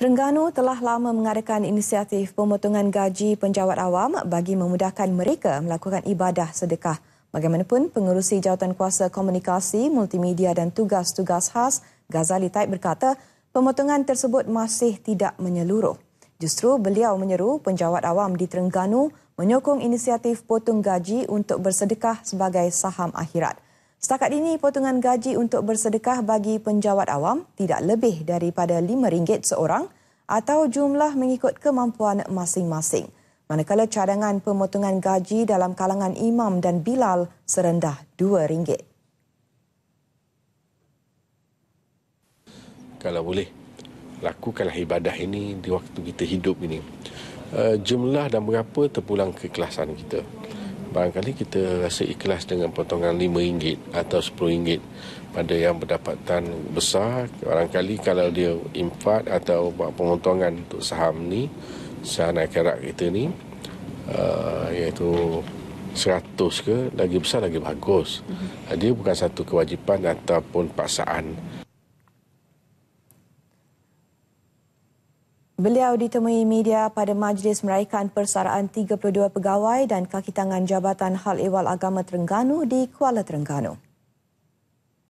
Terengganu telah lama mengadakan inisiatif pemotongan gaji penjawat awam bagi memudahkan mereka melakukan ibadah sedekah. Bagaimanapun, pengurusi jawatan kuasa komunikasi, multimedia dan tugas-tugas khas, Ghazali Taib berkata, pemotongan tersebut masih tidak menyeluruh. Justru beliau menyeru penjawat awam di Terengganu menyokong inisiatif potong gaji untuk bersedekah sebagai saham akhirat. Setakat ini, potongan gaji untuk bersedekah bagi penjawat awam tidak lebih daripada RM5 seorang atau jumlah mengikut kemampuan masing-masing. Manakala cadangan pemotongan gaji dalam kalangan imam dan bilal serendah RM2. Kalau boleh, lakukanlah ibadah ini di waktu kita hidup ini. Eh, jumlah dan berapa terpulang keikhlasan kita barangkali kita rasa ikhlas dengan potongan RM5 atau RM10 pada yang pendapatan besar barangkali kalau dia infat atau buat pemotongan untuk saham ni saham akhirat kita ni uh, iaitu 100 ke lagi besar lagi bagus mhm. dia bukan satu kewajipan ataupun paksaan Beliau ditemui media pada majlis meraihkan persaraan 32 pegawai dan kakitangan Jabatan Hal Ehwal Agama Terengganu di Kuala Terengganu.